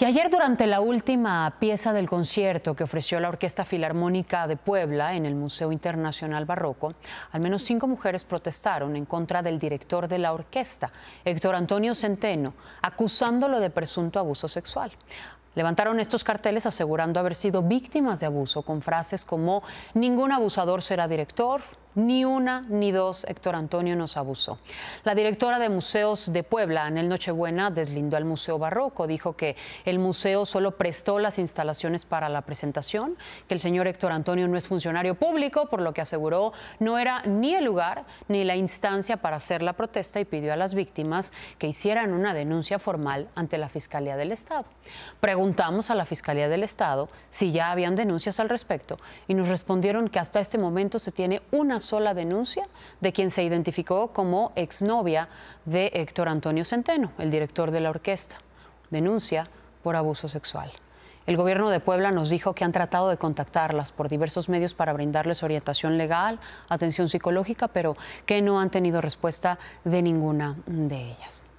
Y ayer durante la última pieza del concierto que ofreció la Orquesta Filarmónica de Puebla en el Museo Internacional Barroco, al menos cinco mujeres protestaron en contra del director de la orquesta, Héctor Antonio Centeno, acusándolo de presunto abuso sexual. Levantaron estos carteles asegurando haber sido víctimas de abuso con frases como ningún abusador será director, ni una ni dos, Héctor Antonio nos abusó. La directora de Museos de Puebla, en el Nochebuena, deslindó al Museo Barroco. Dijo que el museo solo prestó las instalaciones para la presentación, que el señor Héctor Antonio no es funcionario público, por lo que aseguró no era ni el lugar ni la instancia para hacer la protesta y pidió a las víctimas que hicieran una denuncia formal ante la Fiscalía del Estado. Preguntamos a la Fiscalía del Estado si ya habían denuncias al respecto y nos respondieron que hasta este momento se tiene una sola denuncia de quien se identificó como exnovia de Héctor Antonio Centeno, el director de la orquesta. Denuncia por abuso sexual. El gobierno de Puebla nos dijo que han tratado de contactarlas por diversos medios para brindarles orientación legal, atención psicológica, pero que no han tenido respuesta de ninguna de ellas.